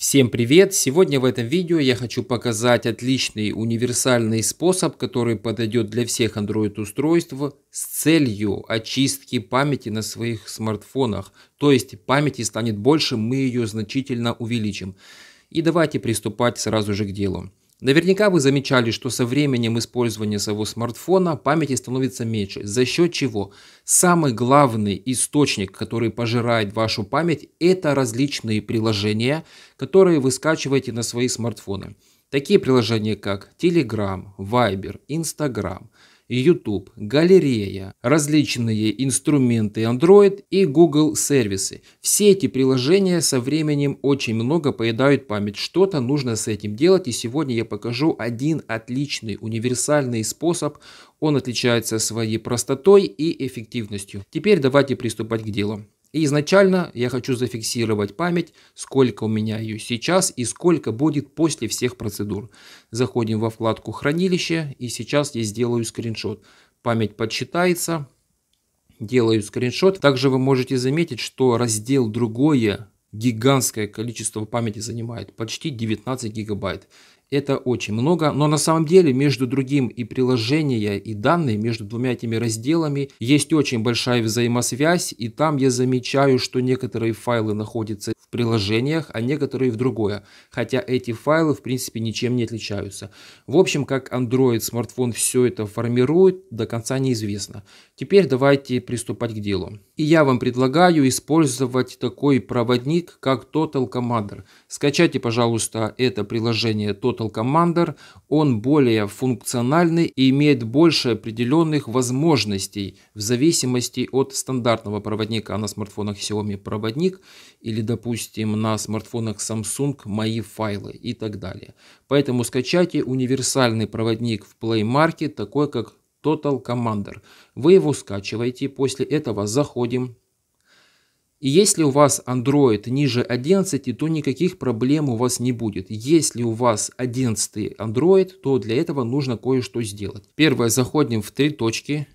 Всем привет! Сегодня в этом видео я хочу показать отличный универсальный способ, который подойдет для всех Android устройств с целью очистки памяти на своих смартфонах. То есть памяти станет больше, мы ее значительно увеличим. И давайте приступать сразу же к делу. Наверняка вы замечали, что со временем использования своего смартфона памяти становится меньше, за счет чего самый главный источник, который пожирает вашу память, это различные приложения, которые вы скачиваете на свои смартфоны. Такие приложения как Telegram, Viber, Instagram – YouTube, галерея, различные инструменты Android и Google сервисы. Все эти приложения со временем очень много поедают память. Что-то нужно с этим делать. И сегодня я покажу один отличный универсальный способ. Он отличается своей простотой и эффективностью. Теперь давайте приступать к делу. И изначально я хочу зафиксировать память, сколько у меня ее сейчас и сколько будет после всех процедур. Заходим во вкладку хранилище и сейчас я сделаю скриншот. Память подсчитается, делаю скриншот. Также вы можете заметить, что раздел «Другое» гигантское количество памяти занимает, почти 19 гигабайт. Это очень много, но на самом деле между другим и приложения, и данные, между двумя этими разделами есть очень большая взаимосвязь, и там я замечаю, что некоторые файлы находятся приложениях, а некоторые в другое, хотя эти файлы в принципе ничем не отличаются. В общем, как Android смартфон все это формирует, до конца неизвестно. Теперь давайте приступать к делу. И я вам предлагаю использовать такой проводник, как Total Commander. Скачайте, пожалуйста, это приложение Total Commander. Он более функциональный и имеет больше определенных возможностей в зависимости от стандартного проводника а на смартфонах Xiaomi проводник или, допустим, на смартфонах Samsung мои файлы и так далее. Поэтому скачайте универсальный проводник в Play Market, такой как Total Commander. Вы его скачиваете, после этого заходим. И если у вас Android ниже 11, то никаких проблем у вас не будет. Если у вас 11 Android, то для этого нужно кое-что сделать. Первое, заходим в три точки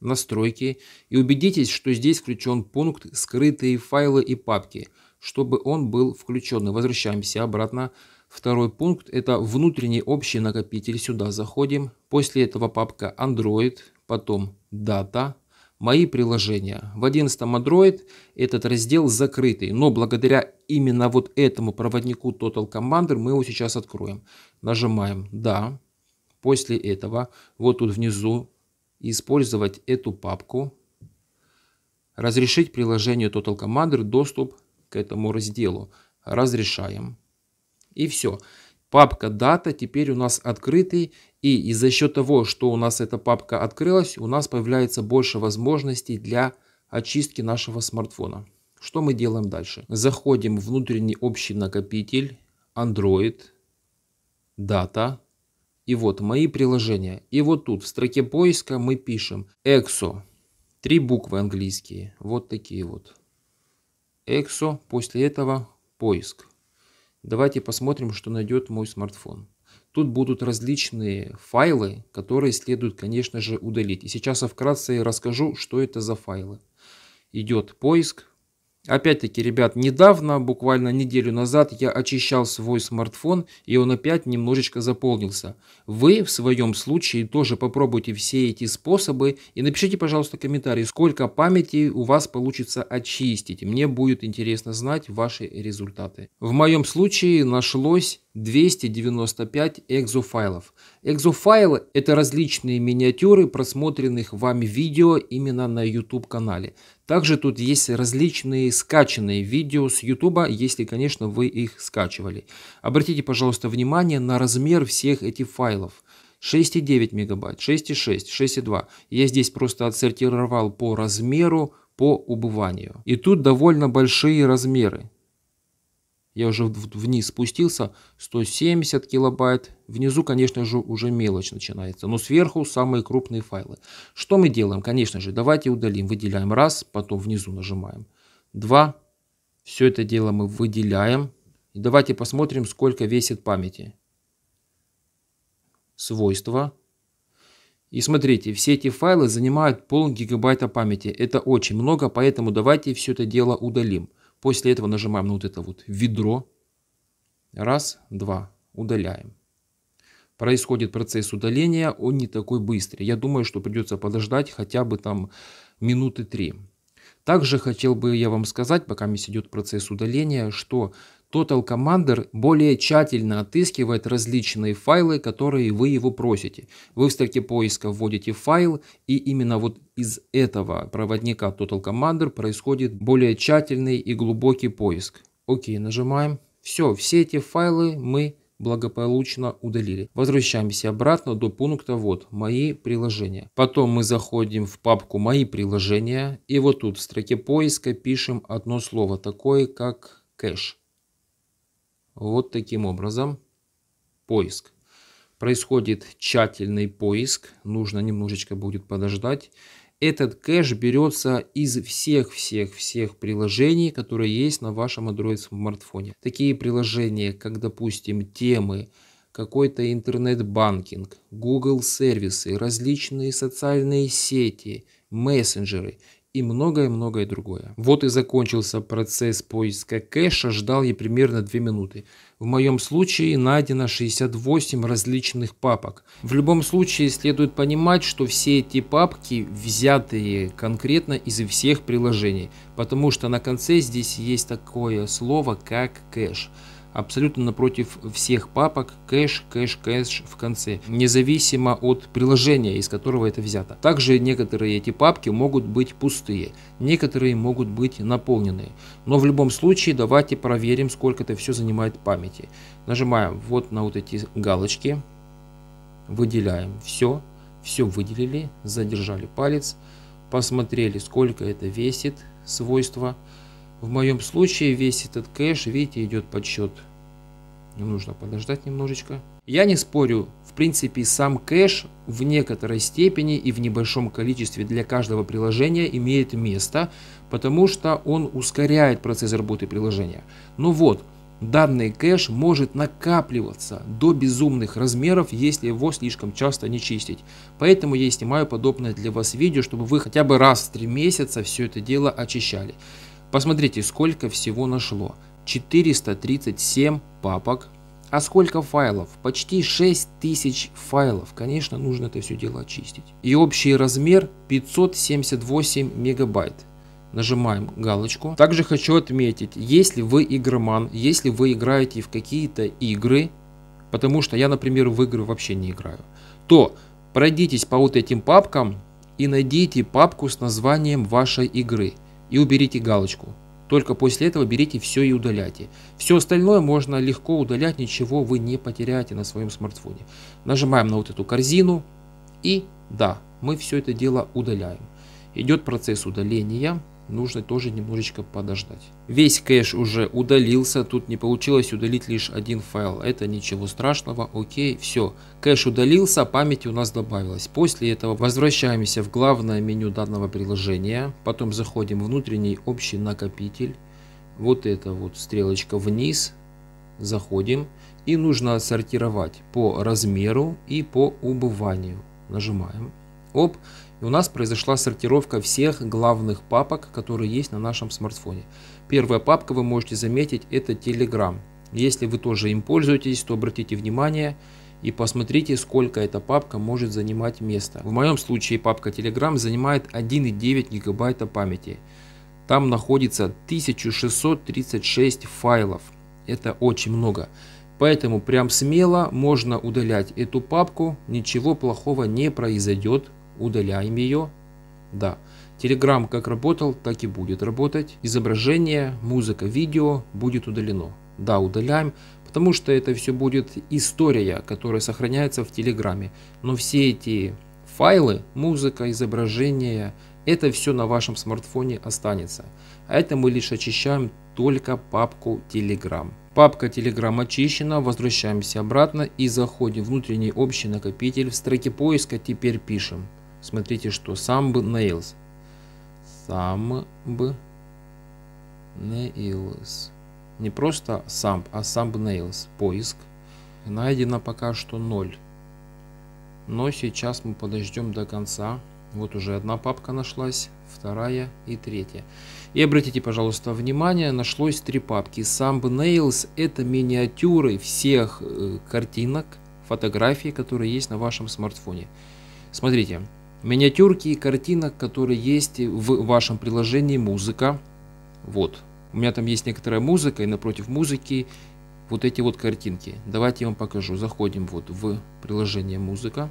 настройки и убедитесь, что здесь включен пункт «Скрытые файлы и папки», чтобы он был включен. Возвращаемся обратно. Второй пункт – это внутренний общий накопитель. Сюда заходим. После этого папка Android, потом Data, «Мои приложения». В 11 Android этот раздел закрытый, но благодаря именно вот этому проводнику Total Commander мы его сейчас откроем. Нажимаем «Да». После этого вот тут внизу использовать эту папку, разрешить приложению Total Commander доступ к этому разделу. Разрешаем. И все. Папка дата теперь у нас открытый, и из-за счет того, что у нас эта папка открылась, у нас появляется больше возможностей для очистки нашего смартфона. Что мы делаем дальше? Заходим в внутренний общий накопитель, Android, дата, и вот мои приложения. И вот тут в строке поиска мы пишем EXO. Три буквы английские. Вот такие вот. EXO. После этого поиск. Давайте посмотрим, что найдет мой смартфон. Тут будут различные файлы, которые следует, конечно же, удалить. И сейчас я вкратце расскажу, что это за файлы. Идет поиск, Опять-таки, ребят, недавно, буквально неделю назад, я очищал свой смартфон, и он опять немножечко заполнился. Вы в своем случае тоже попробуйте все эти способы и напишите, пожалуйста, комментарий, сколько памяти у вас получится очистить. Мне будет интересно знать ваши результаты. В моем случае нашлось 295 экзофайлов. Экзофайлы – это различные миниатюры просмотренных вами видео именно на YouTube-канале. Также тут есть различные скачанные видео с YouTube, если, конечно, вы их скачивали. Обратите, пожалуйста, внимание на размер всех этих файлов. 6,9 мегабайт, 6,6, 6,2. Я здесь просто отсортировал по размеру, по убыванию. И тут довольно большие размеры я уже вниз спустился, 170 килобайт. Внизу, конечно же, уже мелочь начинается, но сверху самые крупные файлы. Что мы делаем? Конечно же, давайте удалим. Выделяем раз, потом внизу нажимаем. Два. Все это дело мы выделяем. И давайте посмотрим, сколько весит памяти. Свойства. И смотрите, все эти файлы занимают пол гигабайта памяти. Это очень много, поэтому давайте все это дело удалим. После этого нажимаем на вот это вот ведро. Раз, два. Удаляем. Происходит процесс удаления, он не такой быстрый. Я думаю, что придется подождать хотя бы там минуты три. Также хотел бы я вам сказать, пока здесь идет процесс удаления, что Total Commander более тщательно отыскивает различные файлы, которые вы его просите. Вы в строке поиска вводите файл, и именно вот из этого проводника Total Commander происходит более тщательный и глубокий поиск. Окей, нажимаем. Все, все эти файлы мы благополучно удалили. Возвращаемся обратно до пункта вот «Мои приложения». Потом мы заходим в папку «Мои приложения» и вот тут в строке поиска пишем одно слово, такое как кэш. Вот таким образом поиск. Происходит тщательный поиск, нужно немножечко будет подождать. Этот кэш берется из всех-всех-всех приложений, которые есть на вашем Android смартфоне. Такие приложения, как, допустим, темы, какой-то интернет-банкинг, Google сервисы, различные социальные сети, мессенджеры и многое-многое другое. Вот и закончился процесс поиска кэша, ждал я примерно 2 минуты. В моем случае найдено 68 различных папок. В любом случае следует понимать, что все эти папки взятые конкретно из всех приложений, потому что на конце здесь есть такое слово как кэш абсолютно напротив всех папок кэш, кэш, кэш в конце, независимо от приложения, из которого это взято. Также некоторые эти папки могут быть пустые, некоторые могут быть наполненные. Но в любом случае давайте проверим, сколько это все занимает памяти. Нажимаем вот на вот эти галочки, выделяем все, все выделили, задержали палец, посмотрели, сколько это весит, свойства. В моем случае весь этот кэш, видите, идет подсчет. Нам нужно подождать немножечко. Я не спорю, в принципе, сам кэш в некоторой степени и в небольшом количестве для каждого приложения имеет место, потому что он ускоряет процесс работы приложения. Но ну вот, данный кэш может накапливаться до безумных размеров, если его слишком часто не чистить. Поэтому я снимаю подобное для вас видео, чтобы вы хотя бы раз в три месяца все это дело очищали. Посмотрите, сколько всего нашло. 437 папок. А сколько файлов? Почти 6000 файлов. Конечно, нужно это все дело очистить. И общий размер 578 мегабайт. Нажимаем галочку. Также хочу отметить, если вы игроман, если вы играете в какие-то игры, потому что я, например, в игры вообще не играю, то пройдитесь по вот этим папкам и найдите папку с названием вашей игры – и уберите галочку. Только после этого берите все и удаляйте. Все остальное можно легко удалять, ничего вы не потеряете на своем смартфоне. Нажимаем на вот эту корзину и да, мы все это дело удаляем. Идет процесс удаления нужно тоже немножечко подождать. Весь кэш уже удалился, тут не получилось удалить лишь один файл. Это ничего страшного, окей, все. Кэш удалился, памяти у нас добавилось. После этого возвращаемся в главное меню данного приложения, потом заходим в внутренний общий накопитель. Вот эта вот стрелочка вниз, заходим и нужно сортировать по размеру и по убыванию. Нажимаем. Оп, и у нас произошла сортировка всех главных папок, которые есть на нашем смартфоне. Первая папка, вы можете заметить, это Telegram. Если вы тоже им пользуетесь, то обратите внимание и посмотрите, сколько эта папка может занимать места. В моем случае папка Telegram занимает 1,9 гигабайта памяти. Там находится 1636 файлов. Это очень много. Поэтому прям смело можно удалять эту папку, ничего плохого не произойдет, удаляем ее. Да, Telegram как работал, так и будет работать. Изображение, музыка, видео будет удалено. Да, удаляем, потому что это все будет история, которая сохраняется в Телеграме. Но все эти файлы, музыка, изображение, это все на вашем смартфоне останется. А это мы лишь очищаем только папку Telegram. Папка Telegram очищена, возвращаемся обратно и заходим в внутренний общий накопитель. В строке поиска теперь пишем Смотрите, что Самб Nails. Самб Nails. Не просто Самб, а Самб Nails. Поиск. Найдено пока что 0. Но сейчас мы подождем до конца. Вот уже одна папка нашлась, вторая и третья. И обратите, пожалуйста, внимание, нашлось три папки. nails это миниатюры всех э, картинок, фотографий, которые есть на вашем смартфоне. Смотрите, миниатюрки и картинок, которые есть в вашем приложении «Музыка». Вот. У меня там есть некоторая музыка, и напротив музыки вот эти вот картинки. Давайте я вам покажу. Заходим вот в приложение «Музыка».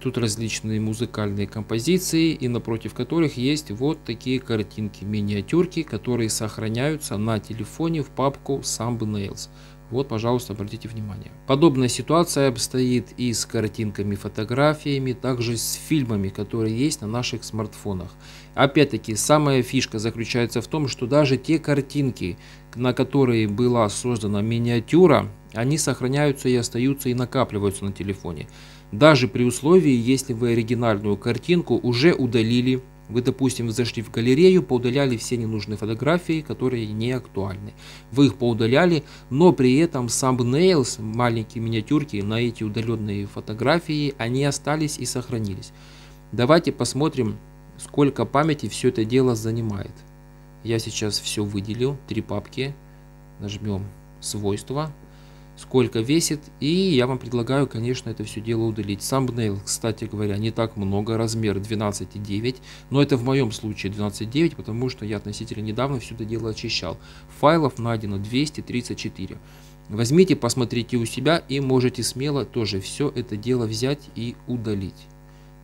Тут различные музыкальные композиции, и напротив которых есть вот такие картинки, миниатюрки, которые сохраняются на телефоне в папку Thumbnails. Вот, пожалуйста, обратите внимание. Подобная ситуация обстоит и с картинками, фотографиями, также с фильмами, которые есть на наших смартфонах. Опять-таки, самая фишка заключается в том, что даже те картинки, на которые была создана миниатюра, они сохраняются и остаются и накапливаются на телефоне. Даже при условии, если вы оригинальную картинку уже удалили, вы, допустим, зашли в галерею, поудаляли все ненужные фотографии, которые не актуальны. Вы их поудаляли, но при этом thumbnails, маленькие миниатюрки на эти удаленные фотографии, они остались и сохранились. Давайте посмотрим, сколько памяти все это дело занимает. Я сейчас все выделил, три папки. Нажмем свойства, сколько весит. И я вам предлагаю, конечно, это все дело удалить. Сам Бнейл, кстати говоря, не так много, размер 12,9, но это в моем случае 12,9, потому что я относительно недавно все это дело очищал. Файлов найдено 234. Возьмите, посмотрите у себя и можете смело тоже все это дело взять и удалить.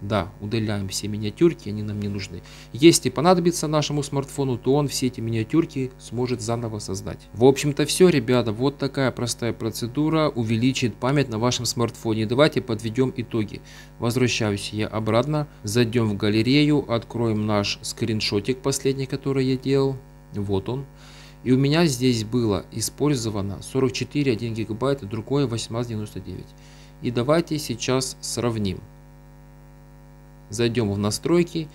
Да, удаляем все миниатюрки, они нам не нужны. Если понадобится нашему смартфону, то он все эти миниатюрки сможет заново создать. В общем-то все, ребята, вот такая простая процедура увеличит память на вашем смартфоне. Давайте подведем итоги. Возвращаюсь я обратно, зайдем в галерею, откроем наш скриншотик последний, который я делал. Вот он. И у меня здесь было использовано 44 1 гигабайт, другое 1899. И давайте сейчас сравним. Зайдем в настройки.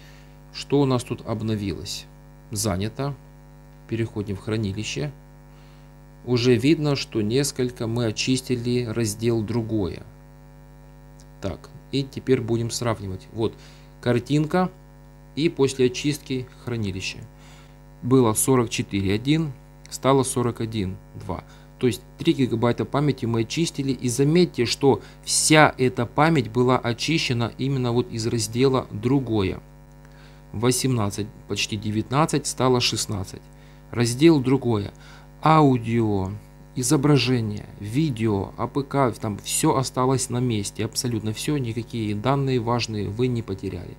Что у нас тут обновилось? Занято. Переходим в хранилище. Уже видно, что несколько мы очистили раздел «Другое». Так, и теперь будем сравнивать. Вот, картинка и после очистки хранилище. Было 44.1, стало 41.2 то есть 3 гигабайта памяти мы очистили. И заметьте, что вся эта память была очищена именно вот из раздела «Другое». 18, почти 19, стало 16. Раздел «Другое». Аудио, изображение, видео, АПК, там все осталось на месте, абсолютно все, никакие данные важные вы не потеряли.